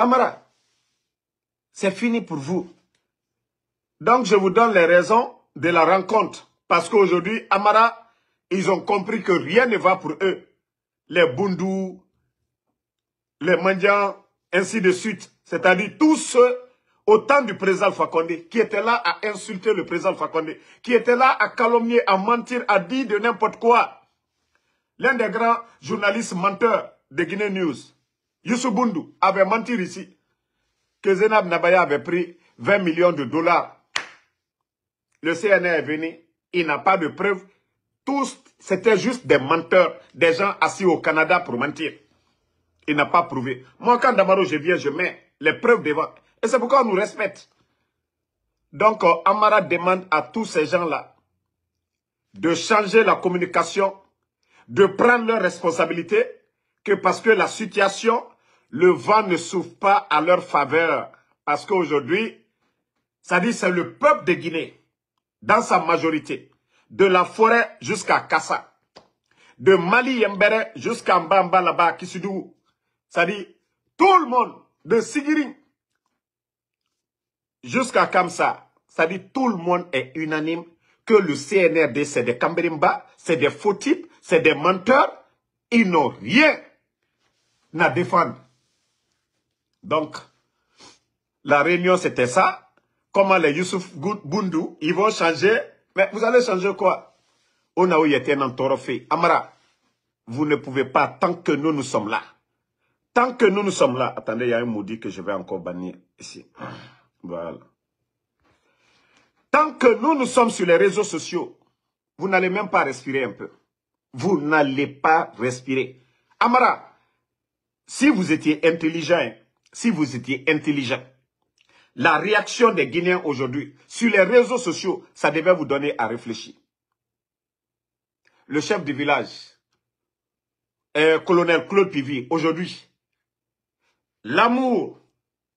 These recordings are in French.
Amara, c'est fini pour vous. Donc, je vous donne les raisons de la rencontre. Parce qu'aujourd'hui, Amara, ils ont compris que rien ne va pour eux. Les bundous, les Mandians, ainsi de suite. C'est-à-dire tous ceux au temps du président Fakonde, qui étaient là à insulter le président Fakonde, qui étaient là à calomnier, à mentir, à dire de n'importe quoi. L'un des grands journalistes menteurs de Guinée News, Youssou avait menti ici que Zenab Nabaya avait pris 20 millions de dollars. Le CNR est venu, il n'a pas de preuves. Tous, c'était juste des menteurs, des gens assis au Canada pour mentir. Il n'a pas prouvé. Moi, quand Damaro, je viens, je mets les preuves devant. Et c'est pourquoi on nous respecte. Donc, euh, Amara demande à tous ces gens-là de changer la communication, de prendre leurs responsabilités parce que la situation, le vent ne souffle pas à leur faveur. Parce qu'aujourd'hui, ça dit c'est le peuple de Guinée, dans sa majorité, de la forêt jusqu'à Kassa, de Mali yemberé jusqu'à Mbamba là-bas, Ça dit tout le monde, de Sigiri jusqu'à Kamsa, ça dit tout le monde est unanime que le CNRD, c'est des Kamberimba, c'est des faux types, c'est des menteurs, ils n'ont rien N'a défendre. Donc, la réunion, c'était ça. Comment les Youssouf Boundou, ils vont changer. Mais vous allez changer quoi On a eu été un Amara, vous ne pouvez pas, tant que nous, nous sommes là. Tant que nous, nous sommes là. Attendez, il y a un maudit que je vais encore bannir ici. Voilà. Tant que nous, nous sommes sur les réseaux sociaux, vous n'allez même pas respirer un peu. Vous n'allez pas respirer. Amara, si vous étiez intelligent, si vous étiez intelligent, la réaction des Guinéens aujourd'hui sur les réseaux sociaux, ça devait vous donner à réfléchir. Le chef du village, euh, colonel Claude Pivy, aujourd'hui, l'amour,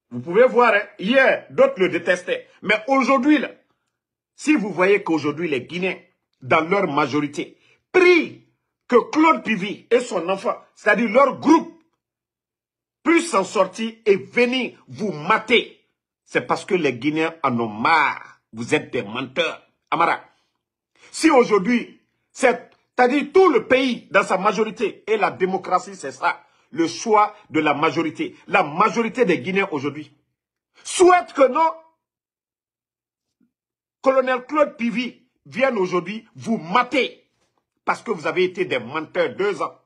vous pouvez voir, hein, hier, d'autres le détestaient. Mais aujourd'hui, si vous voyez qu'aujourd'hui les Guinéens, dans leur majorité, prient que Claude Pivy et son enfant, c'est-à-dire leur groupe, puissent s'en sortir et venir vous mater. C'est parce que les Guinéens en ont marre. Vous êtes des menteurs. Amara, si aujourd'hui, c'est-à-dire tout le pays dans sa majorité, et la démocratie c'est ça, le choix de la majorité. La majorité des Guinéens aujourd'hui souhaitent que non, colonel Claude Pivy vienne aujourd'hui vous mater parce que vous avez été des menteurs deux ans.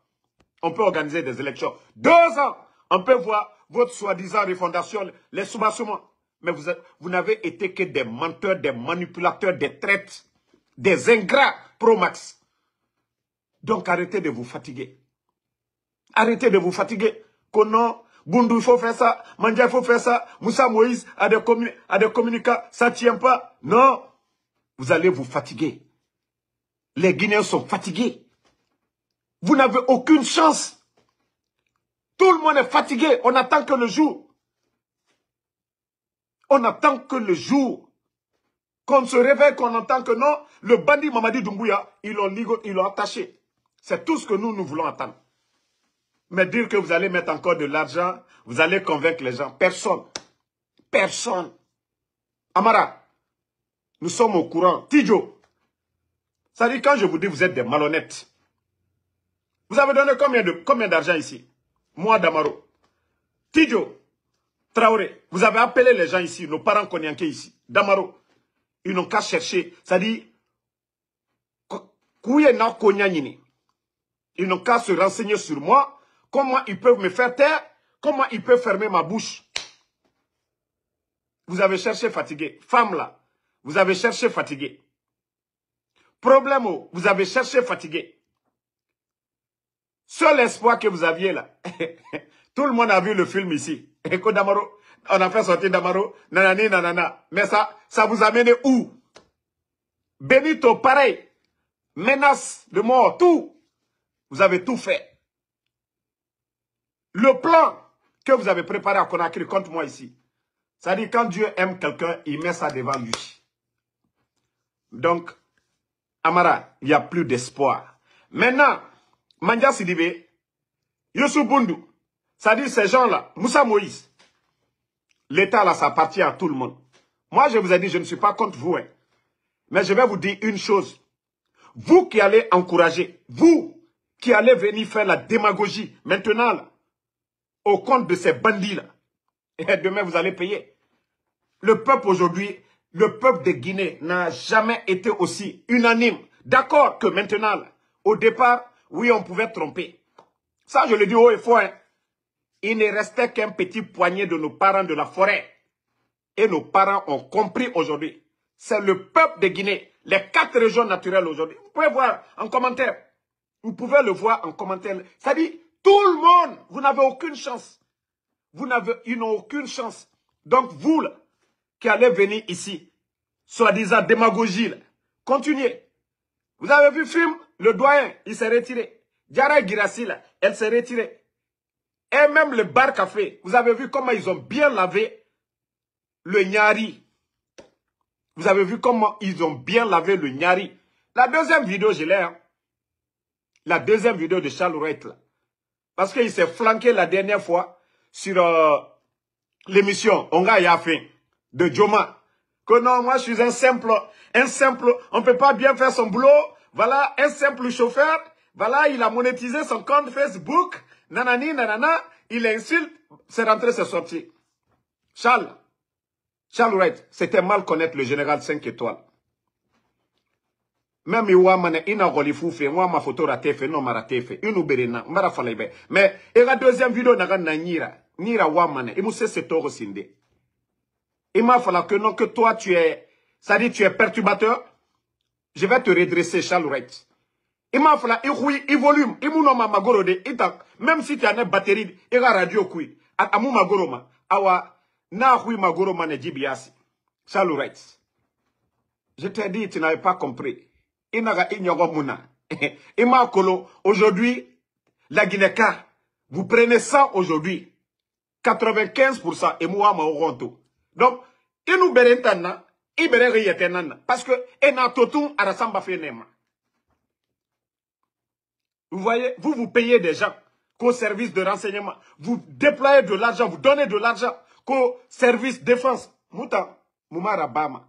On peut organiser des élections. Deux ans on peut voir votre soi-disant refondation, les soubassements. Mais vous, vous n'avez été que des menteurs, des manipulateurs, des traîtres, des ingrats pro-max. Donc arrêtez de vous fatiguer. Arrêtez de vous fatiguer. Konon, Boundou il faut faire ça. Mandia, il faut faire ça. Moussa Moïse a des, a des Ça ne tient pas. Non. Vous allez vous fatiguer. Les Guinéens sont fatigués. Vous n'avez aucune chance. Tout le monde est fatigué. On attend que le jour. On attend que le jour. Qu'on se réveille, qu'on entend que non, le bandit Mamadi Doumbouya, il l'ont il attaché. C'est tout ce que nous, nous voulons attendre. Mais dire que vous allez mettre encore de l'argent, vous allez convaincre les gens. Personne. Personne. Amara, nous sommes au courant. Tidjo, ça dit quand je vous dis vous êtes des malhonnêtes. Vous avez donné combien d'argent combien ici moi Damaro, Tidjo, Traoré, vous avez appelé les gens ici, nos parents Konyanke ici, Damaro, ils n'ont qu'à chercher, Ça dit, ils n'ont qu'à se renseigner sur moi, comment ils peuvent me faire taire, comment ils peuvent fermer ma bouche. Vous avez cherché fatigué. Femme là, vous avez cherché fatigué. Problème, oh. vous avez cherché fatigué. Seul espoir que vous aviez là. Tout le monde a vu le film ici. Écoute Damaro, on a fait sortir Damaro, nanani, nanana. Mais ça, ça vous a mené où Benito, pareil. Menace de mort, tout. Vous avez tout fait. Le plan que vous avez préparé à Conakry contre moi ici. Ça dit quand Dieu aime quelqu'un, il met ça devant lui. Donc, Amara, il n'y a plus d'espoir. Maintenant, Mandia Sidibé, Youssou cest à ces gens-là, Moussa Moïse, l'État là, ça appartient à tout le monde. Moi, je vous ai dit, je ne suis pas contre vous. Hein. Mais je vais vous dire une chose. Vous qui allez encourager, vous qui allez venir faire la démagogie maintenant, au compte de ces bandits-là, et demain vous allez payer. Le peuple aujourd'hui, le peuple de Guinée n'a jamais été aussi unanime. D'accord que maintenant, au départ, oui, on pouvait tromper. Ça, je le dis haut et fort. Hein. Il ne restait qu'un petit poignet de nos parents de la forêt. Et nos parents ont compris aujourd'hui. C'est le peuple de Guinée, les quatre régions naturelles aujourd'hui. Vous pouvez voir en commentaire. Vous pouvez le voir en commentaire. Ça dit, tout le monde, vous n'avez aucune chance. Vous n'avez, ils n'ont aucune chance. Donc vous, qui allez venir ici, soi-disant démagogie, continuez. Vous avez vu le film le doyen, il s'est retiré. Diara Girassi, là, elle s'est retirée. Et même le bar café, vous avez vu comment ils ont bien lavé le Nyari. Vous avez vu comment ils ont bien lavé le Nyari. La deuxième vidéo, je l'ai. Hein. La deuxième vidéo de Charles Wright, là. Parce qu'il s'est flanqué la dernière fois sur euh, l'émission Onga Yafin de Joma. Que non, moi, je suis un simple, un simple, on ne peut pas bien faire son boulot, voilà un simple chauffeur. Voilà, il a monétisé son compte Facebook. Nanani, nanana. Il insulte. C'est rentré, c'est sorti. Charles. Charles Wright, c'était mal connaître le général 5 étoiles. Même Iwamane, ina fait moi ma photo fait non ma fait une uberena, mara falaibe. Mais, il la deuxième vidéo naga na nira, nira wamane, Il mousse se toro sinde. Il m'a fallu que non, que toi tu es, ça dit tu es perturbateur, je vais te redresser, Chalouret. Il m'a fait il il volume, il m'a ma même si tu as une batterie, il a radio kui. magoro ma. awa, na hui ma ne jibiasi. Je t'ai dit, tu n'avais pas compris. Il n'a pas muna. Il m'a colo, aujourd'hui, la guinée ca vous prenez ça aujourd'hui. 95% et moi, ma Donc, il nous berentana, i bere nana parce que e na arasamba fe nema vous voyez vous vous payez des gens qu'au service de renseignement vous déployez de l'argent vous donnez de l'argent qu'au service défense muta mumara bama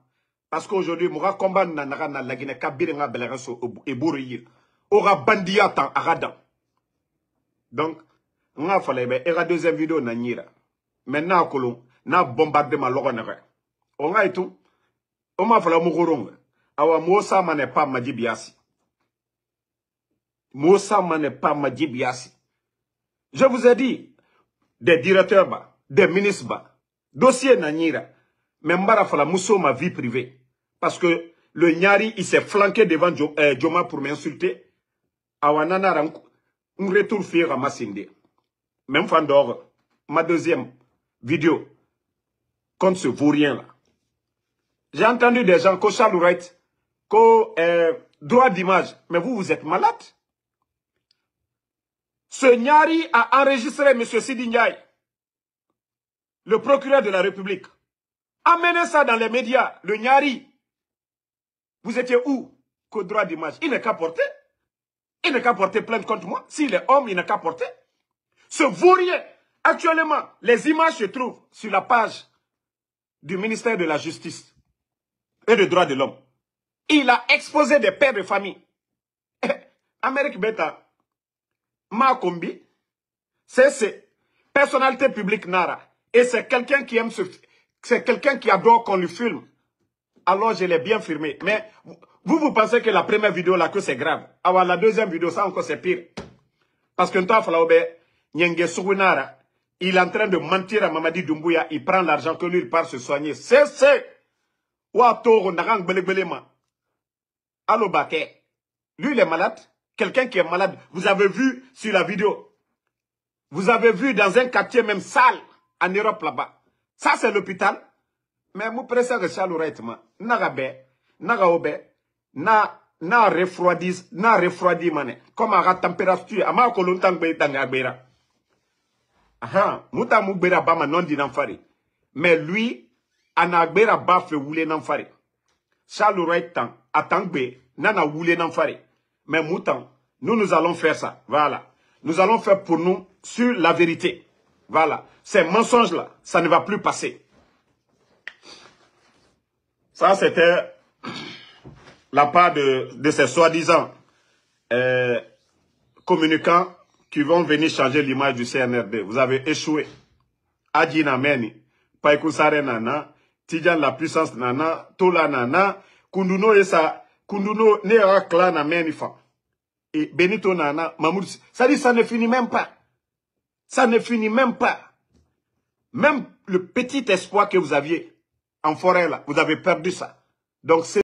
parce qu'aujourd'hui muga combat na na na lagine kabire nga belere e ebori e aura bandiata à aradan donc nga fala be era deuxième vidéo na nyira maintenant kolo na bombardement logo na on nga tout Oma fala mugoronga. Awa Musa mane pa majibiasi. Musa mane pa majibiasi. Je vous ai dit, des directeurs bas, des ministres bas, dossier n'anyira. mais Mbara fala Mousso ma vie privée. Parce que le Nyari, il s'est flanqué devant euh, Joma pour m'insulter. Awa Nanara, un retour fier à Massinde. Même Fandor, ma deuxième vidéo, contre ce vaurien là. J'ai entendu des gens, qu'au Wright, qu'au droit d'image. Mais vous, vous êtes malade. Ce Nyari a enregistré M. Sidi le procureur de la République. Amenez ça dans les médias, le Nyari. Vous étiez où qu'au droit d'image Il n'est qu'à porter. Il n'a qu'à porter plainte contre moi. S'il est homme, il n'a qu'à porter. Ce vaurien, actuellement, les images se trouvent sur la page du ministère de la Justice et des droits de l'homme. Il a exposé des pères de famille. Amérique Beta, Makombi, c'est personnalité publique Nara. Et c'est quelqu'un qui aime ce... C'est quelqu'un qui adore qu'on lui filme. Alors je l'ai bien filmé. Mais vous, vous pensez que la première vidéo là, que c'est grave. Alors ah la deuxième vidéo, ça encore c'est pire. Parce que il est en train de mentir à Mamadi Doumbouya. Il prend l'argent que lui, il part se soigner. C'est... Ou toro narang belebelema. Allo Baké. Lui, il est malade. Quelqu'un qui est malade. Vous avez vu sur la vidéo. Vous avez vu dans un quartier même sale en Europe là-bas. Ça, c'est l'hôpital. Mais mon pressez que ça nagabe, Nagabé, na, na refroidis, na refroidi mané. Comme à la température, à ma colonne d'angagbera. Ah, muta mougbera bama non fari. Mais lui, ana gbera ba voulez wulenan fare à tant a tan gbe nana wulenan fare mais moutan, nous nous allons faire ça voilà nous allons faire pour nous sur la vérité voilà ces mensonges là ça ne va plus passer ça c'était la part de, de ces soi-disant euh, communicants qui vont venir changer l'image du CNRD. Vous avez échoué. Adjina Meni. Paikusare Nana, Tijan la puissance nana, Tola nana, Kunduno et sa, Kunduno ne clan na menifa. Et Benito nana, Mamoud, ça dit, ça ne finit même pas. Ça ne finit même pas. Même le petit espoir que vous aviez en forêt là, vous avez perdu ça. Donc c'est